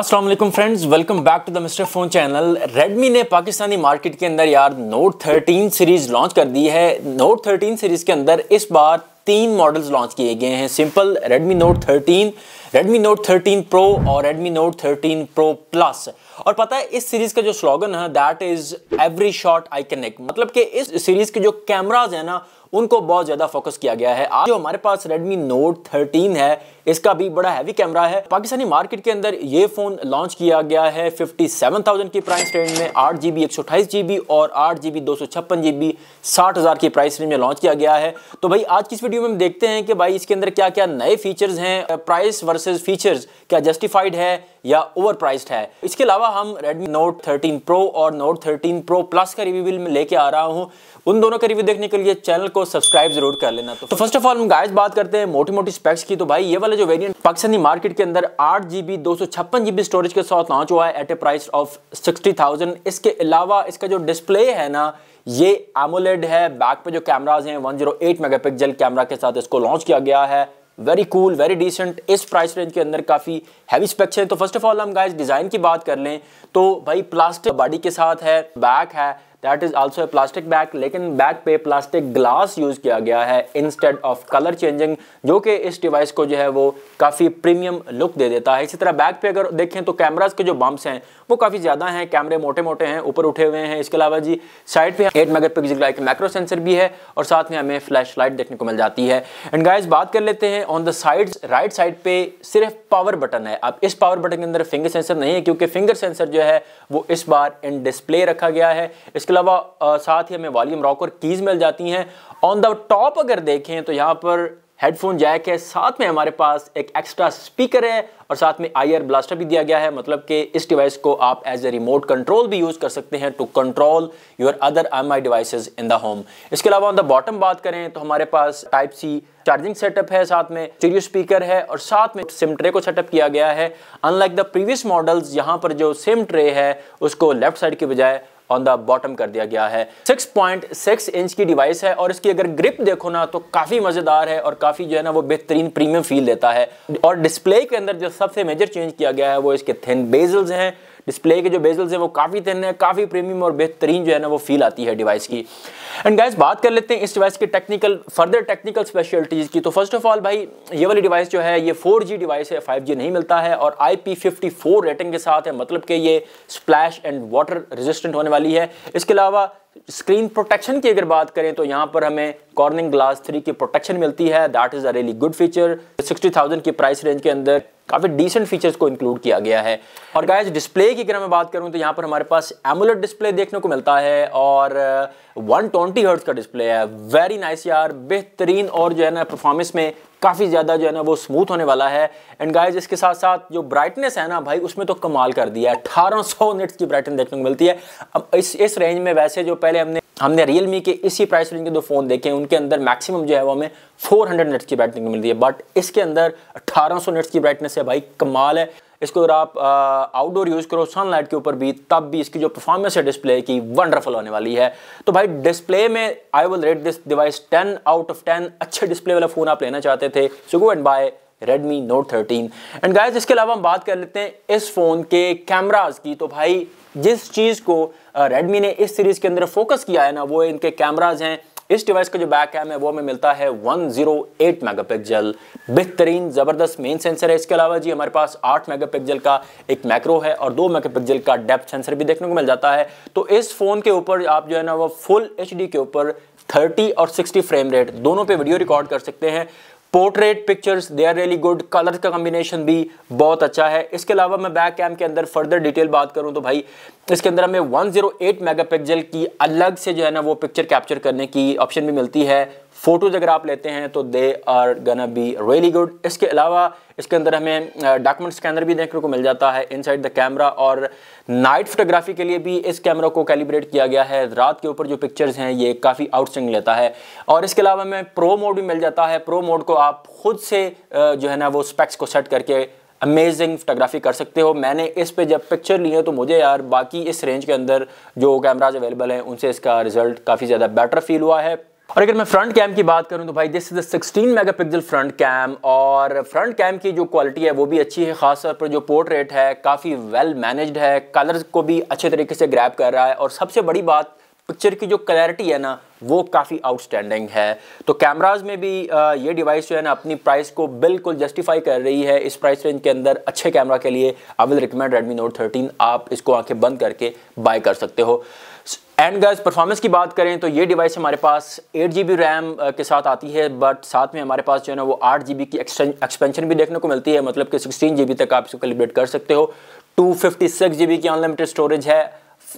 Aslam friends welcome back to the mister phone channel Redmi ने Pakistani market के अंदर यार नोट 13 सीरीज़ लॉन्च कर दी है नोट 13 सीरीज़ के अंदर इस बार तीन मॉडल्स लॉन्च किए गए हैं simple Redmi Note 13, Redmi Note 13 Pro और रेडमी नोट 13 प्रो प्लस और पता है इस सीरीज़ का जो स्लोगन है that is every shot I connect मतलब कि इस सीरीज़ के जो कैमराज हैं ना उनको बहुत ज़्यादा फोकस किया गया है आज जो हमारे पास Redmi Note 13 है इसका भी बड़ा हैवी कैमरा है पाकिस्तानी मार्केट के अंदर ये फ़ोन लॉन्च किया गया है 57,000 की प्राइस रेंज में आठ जी बी और आठ जी बी की प्राइस रेंज में लॉन्च किया गया है तो भाई आज की इस वीडियो में हम देखते हैं कि भाई इसके अंदर क्या क्या नए फीचर्स हैं प्राइस वर्सेज फीचर्स क्या जस्टिफाइड है या ओवर प्राइस्ड है इसके अलावा हम रेडमी नोट 13 प्रो और नोट 13 प्रो प्लस का रिव्यू भी लेके आ रहा हूँ उन दोनों का रिव्यू देखने के लिए चैनल को सब्सक्राइब जरूर कर लेना तो फर्स्ट ऑफ ऑल हम गाइस बात करते हैं मोटी मोटी स्पेक्स की तो भाई ये वाला जो वेरियंट पाकिस्तानी मार्केट के अंदर आठ जीबी दो सौ छप्पन जीबी स्टोरेज के साथ लॉन्च हुआ है at a price of sixty thousand इसके अलावा इसका जो डिस्प्ले है ना ये एमोलेड है बैक पे जो कैमराज हैं 108 मेगापिक्सल कैमरा के साथ इसको लॉन्च किया गया है वेरी कूल वेरी डिसेंट इस प्राइस रेंज के अंदर काफ़ी हैवी स्पेक्स हैं तो फर्स्ट ऑफ ऑल हम गाइस डिज़ाइन की बात कर लें तो भाई प्लास्टिक बॉडी के साथ है बैक है that is also a plastic back लेकिन बैग पे प्लास्टिक ग्लास यूज किया गया है इंस्टेड ऑफ कलर चेंजिंग जो कि इस डिवाइस को जो है वो काफ़ी प्रीमियम लुक दे देता है इसी तरह बैग पे अगर देखें तो कैमराज के जो बम्प्स हैं वो काफ़ी ज़्यादा हैं कैमरे मोटे मोटे हैं ऊपर उठे हुए हैं इसके अलावा जी साइड पे एट मेगा पिक्सल का एक माइक्रो सेंसर भी है और साथ में हमें फ्लैश लाइट देखने को मिल जाती है एंड गाइज बात कर लेते हैं on the side right side पे सिर्फ पावर बटन है अब इस पावर बटन के अंदर फिंगर सेंसर नहीं है क्योंकि फिंगर सेंसर जो है वो इस बार इन डिस्प्ले रखा गया है इसके इसके अलावा साथ ही हमें वॉल्यूम रॉक और कीज़ मिल जाती हैं ऑन द टॉप अगर देखें तो यहाँ पर हेडफोन जैक है साथ में हमारे पास एक एक्स्ट्रा स्पीकर है और साथ में आई आर ब्लास्टर भी दिया गया है मतलब कि इस डिवाइस को आप एज ए रिमोट कंट्रोल भी यूज़ कर सकते हैं to control your other M I devices in the home इसके अलावा ऑन द बॉटम बात करें तो हमारे पास टाइप सी चार्जिंग सेटअप है साथ में स्टीरियो स्पीकर है और साथ में सिम ट्रे को सेटअप किया गया है अनलाइक द प्रीवियस मॉडल्स यहाँ पर जो सिम ट्रे है उसको लेफ्ट साइड के बजाय ऑन द बॉटम कर दिया गया है 6.6 इंच की डिवाइस है और इसकी अगर ग्रिप देखो ना तो काफ़ी मज़ेदार है और काफ़ी जो है ना वो बेहतरीन प्रीमियम फील देता है और डिस्प्ले के अंदर जो सबसे मेजर चेंज किया गया है वो इसके थिन बेजल्स हैं डिस्प्ले के जो बेजल्स हैं वो काफ़ी थिन है काफ़ी प्रीमियम और बेहतरीन जो है ना वो फील आती है डिवाइस की एंड गाइस बात कर लेते हैं इस डिवाइस की टेक्निकल फर्दर टेक्निकल स्पेशलिटीज़ की तो फर्स्ट ऑफ ऑल भाई ये वाली डिवाइस जो है ये 4G डिवाइस है 5G नहीं मिलता है और IP54 रेटिंग के साथ है मतलब कि ये स्प्लैश एंड वाटर रेजिस्टेंट होने वाली है इसके अलावा स्क्रीन प्रोटेक्शन की अगर बात करें तो यहाँ पर हमें कॉर्निंग ग्लास थ्री की प्रोटेक्शन मिलती है that is a really good feature sixty thousand की प्राइस रेंज के अंदर काफ़ी डिसेंट फीचर्स को इंक्लूड किया गया है और गायज डिस्प्ले की अगर मैं बात करूं तो यहाँ पर हमारे पास एमुलेट डिस्प्ले देखने को मिलता है और वन uh, ट्वेंटी का डिस्प्ले है वेरी नाइस यार बेहतरीन और जो है ना परफॉर्मेंस में काफ़ी ज़्यादा जो है ना वो स्मूथ होने वाला है एंड गायज इसके साथ साथ जो ब्राइटनेस है ना भाई उसमें तो कमाल कर दिया है अठारह सौ की ब्राइटनेस देखने को मिलती है अब इस इस रेंज में वैसे जो पहले हमने हमने Realme के इसी प्राइस रेंज के दो फ़ोन देखे हैं उनके अंदर मैक्सिमम जो है वो हमें 400 नेट्स की ब्राइटनेस मिलती है बट इसके अंदर 1800 नेट्स की ब्राइटनेस है भाई कमाल है इसको अगर आप आउटडोर यूज़ करो सनलाइट के ऊपर भी तब भी इसकी जो परफॉर्मेंस है डिस्प्ले की वंडरफुल होने वाली है तो भाई डिस्प्ले में I will rate this device 10 out of 10 अच्छे डिस्प्ले वाला फ़ोन आप लेना चाहते थे so go and buy Redmi Note 13 and guys इसके अलावा हम बात कर लेते हैं इस फ़ोन के कैमराज की तो भाई जिस चीज़ को रेडमी ने इस सीरीज़ के अंदर फोकस किया है ना वो इनके कैमराज हैं इस डिवाइस का जो बैक कैम है वो हमें मिलता है 108 मेगापिक्सल बेहतरीन ज़बरदस्त मेन सेंसर है इसके अलावा जी हमारे पास 8 मेगापिक्सल का एक मैक्रो है और 2 मेगापिक्सल का डेप्थ सेंसर भी देखने को मिल जाता है तो इस फ़ोन के ऊपर आप जो है ना वो फुल एच के ऊपर 30 और 60 फ्रेम रेट दोनों पे वीडियो रिकॉर्ड कर सकते हैं portrait pictures they are really good colour का कॉम्बिनेशन भी बहुत अच्छा है इसके अलावा मैं बैक कैम के अंदर फर्दर डिटेल बात करूं तो भाई इसके अंदर हमें 108 मेगापिक्सल की अलग से जो है ना वो पिक्चर कैप्चर करने की ऑप्शन भी मिलती है फ़ोटोज़ अगर आप लेते हैं तो they are gonna be really good इसके अलावा इसके अंदर हमें डॉक्यूमेंट स्कैनर भी देखने को मिल जाता है इनसाइड द कैमरा और नाइट फोटोग्राफी के लिए भी इस कैमरा को कैलिब्रेट किया गया है रात के ऊपर जो पिक्चर्स हैं ये काफ़ी आउटसिंग लेता है और इसके अलावा हमें प्रो मोड भी मिल जाता है प्रो मोड को आप खुद से जो है ना वो स्पेक्स को सेट करके अमेजिंग फोटोग्राफी कर सकते हो मैंने इस पे जब पिक्चर ली है तो मुझे यार बाकी इस रेंज के अंदर जो कैमराज अवेलेबल हैं उनसे इसका रिज़ल्ट काफ़ी ज़्यादा बेटर फील हुआ है और अगर मैं फ्रंट कैम की बात करूं तो भाई this is the 16 megapixel front cam और फ्रंट कैम की जो क्वालिटी है वो भी अच्छी है खासतौर पर जो पोर्ट्रेट है काफ़ी वेल मैनेज्ड है कलर्स को भी अच्छे तरीके से ग्रैप कर रहा है और सबसे बड़ी बात पिक्चर की जो क्लैरिटी है ना वो काफ़ी आउटस्टैंडिंग है तो कैमराज में भी ये डिवाइस जो है ना अपनी प्राइस को बिल्कुल जस्टिफाई कर रही है इस प्राइस रेंज के अंदर अच्छे कैमरा के लिए I will recommend Redmi Note thirteen आप इसको आंखें बंद करके बाय कर सकते हो एंड गाइस परफॉर्मेंस की बात करें तो ये डिवाइस हमारे पास एट जी रैम के साथ आती है बट साथ में हमारे पास जो है ना वो आठ जी की एक्सपेंशन भी देखने को मिलती है मतलब कि सिक्सटीन जी तक आप इसको कैलिब्रेट कर सकते हो टू फिफ्टी सिक्स जी की अनलिमिटेड स्टोरेज है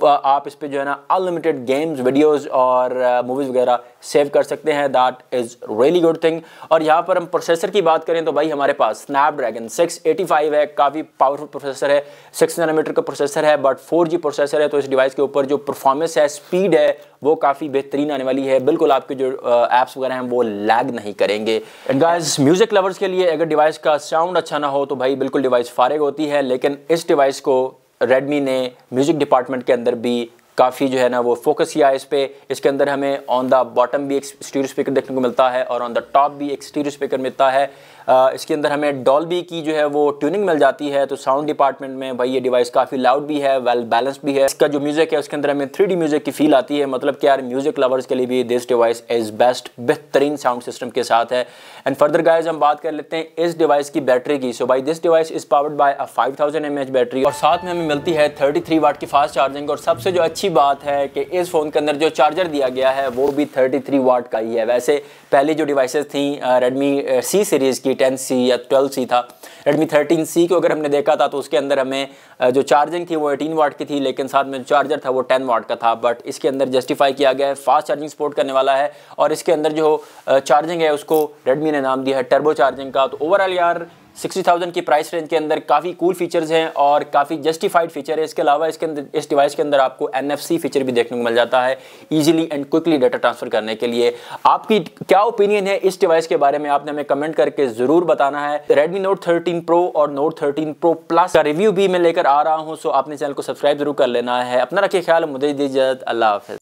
आप इस पर जो है ना अनलिमिटेड गेम्स वीडियोज़ और मूवीज़ uh, वगैरह सेव कर सकते हैं that is really good thing और यहाँ पर हम प्रोसेसर की बात करें तो भाई हमारे पास स्नैपड्रैगन 685 है काफ़ी पावरफुल प्रोसेसर है सिक्स नैनोमीटर का प्रोसेसर है बट फोर प्रोसेसर है तो इस डिवाइस के ऊपर जो परफॉर्मेंस है स्पीड है वो काफ़ी बेहतरीन आने वाली है बिल्कुल आपके जो ऐप्स uh, वगैरह हैं वो लैग नहीं करेंगे एंड गाइस म्यूज़िक लवर्स के लिए अगर डिवाइस का साउंड अच्छा ना हो तो भाई बिल्कुल डिवाइस फारिग होती है लेकिन इस डिवाइस को रेडमी ने म्यूज़िक डिपार्टमेंट के अंदर भी काफ़ी जो है ना वो फोकस किया है इस पर इसके अंदर हमें ऑन द बॉटम भी एक स्टीरियो स्पीकर देखने को मिलता है और ऑन द टॉप भी एक स्टीरियो स्पीकर मिलता है इसके अंदर हमें डॉल की जो है वो ट्यूनिंग मिल जाती है तो साउंड डिपार्टमेंट में भाई ये डिवाइस काफ़ी लाउड भी है वेल बैलेंस भी है इसका जो म्यूज़िक है उसके अंदर हमें थ्री म्यूज़िक की फील आती है मतलब कि यार म्यूज़िक लवर्स के लिए भी दिस डिवाइस इज़ बेस्ट बेहतरीन साउंड सिस्टम के साथ है एंड फर्दर गाइज हम बात कर लेते हैं इस डिवाइस की बैटरी की सो बाई भाई this device is powered by a five thousand battery और साथ में हमें मिलती है थर्टी थ्री वाट की फास्ट चार्जिंग और सबसे जो अच्छी बात है कि इस फ़ोन के अंदर जो चार्जर दिया गया है वो भी 33 वाट का ही है वैसे पहले जो डिवाइसेस थी रेडमी सी सीरीज़ की 10C सी या 12C सी था रेडमी 13C सी को अगर हमने देखा था तो उसके अंदर हमें जो चार्जिंग थी वो 18 वाट की थी लेकिन साथ में जो चार्जर था वो 10 वाट का था बट इसके अंदर जस्टिफाई किया गया है फास्ट चार्जिंग सपोर्ट करने वाला है और इसके अंदर जो चार्जिंग है उसको रेडमी ने नाम दिया है टर्बो चार्जिंग का तो ओवरऑल यार सिक्सटी थाउजेंड की प्राइस रेंज के अंदर काफ़ी कूल फीचर्स हैं और काफ़ी जस्टिफाइड फीचर है इसके अलावा इसके अंदर इस डिवाइस के अंदर आपको एन फीचर भी देखने को मिल जाता है easily and quickly data transfer करने के लिए आपकी क्या ओपिनियन है इस डिवाइस के बारे में आपने हमें कमेंट करके ज़रूर बताना है रेडमी नोट थर्टीन प्रो और नोट थर्टीन प्रो प्लस का रिव्यू भी मैं लेकर आ रहा हूँ सो आपने चैनल को सब्सक्राइब जरूर कर लेना है अपना रखिए ख्याल मुझे दीजिए अल्लाह हाफिज़